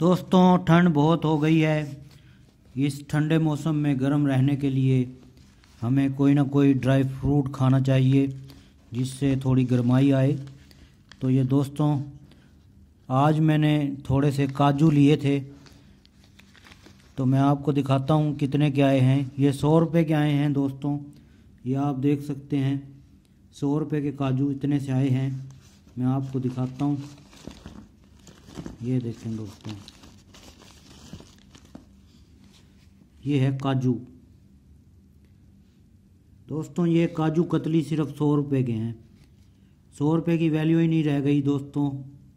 दोस्तों ठंड बहुत हो गई है इस ठंडे मौसम में गर्म रहने के लिए हमें कोई ना कोई ड्राई फ्रूट खाना चाहिए जिससे थोड़ी गर्माई आए तो ये दोस्तों आज मैंने थोड़े से काजू लिए थे तो मैं आपको दिखाता हूँ कितने के आए हैं ये सौ रुपये के आए हैं दोस्तों ये आप देख सकते हैं सौ रुपये के काजू इतने से आए हैं मैं आपको दिखाता हूँ ये देखें दोस्तों ये है काजू दोस्तों ये काजू कतली सिर्फ सौ रुपये के हैं सौ रुपये की वैल्यू ही नहीं रह गई दोस्तों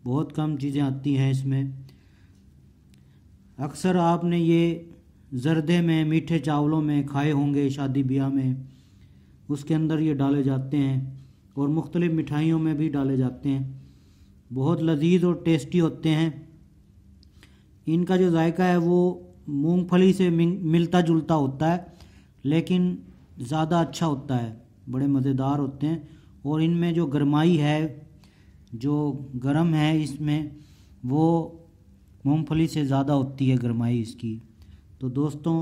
बहुत कम चीज़ें आती हैं इसमें अक्सर आपने ये जरदे में मीठे चावलों में खाए होंगे शादी ब्याह में उसके अंदर ये डाले जाते हैं और मुख्तलिफ़ मिठाइयों में भी डाले जाते हैं बहुत लजीज और टेस्टी होते हैं इनका जो जायका है वो मूंगफली से मिलता जुलता होता है लेकिन ज़्यादा अच्छा होता है बड़े मज़ेदार होते हैं और इनमें जो गर्माई है जो गर्म है इसमें वो मूंगफली से ज़्यादा होती है गर्माई इसकी तो दोस्तों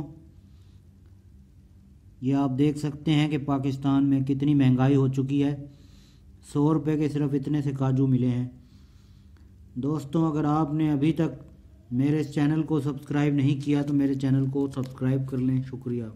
ये आप देख सकते हैं कि पाकिस्तान में कितनी महंगाई हो चुकी है सौ रुपये के सिर्फ इतने से काजू मिले हैं दोस्तों अगर आपने अभी तक मेरे चैनल को सब्सक्राइब नहीं किया तो मेरे चैनल को सब्सक्राइब कर लें शुक्रिया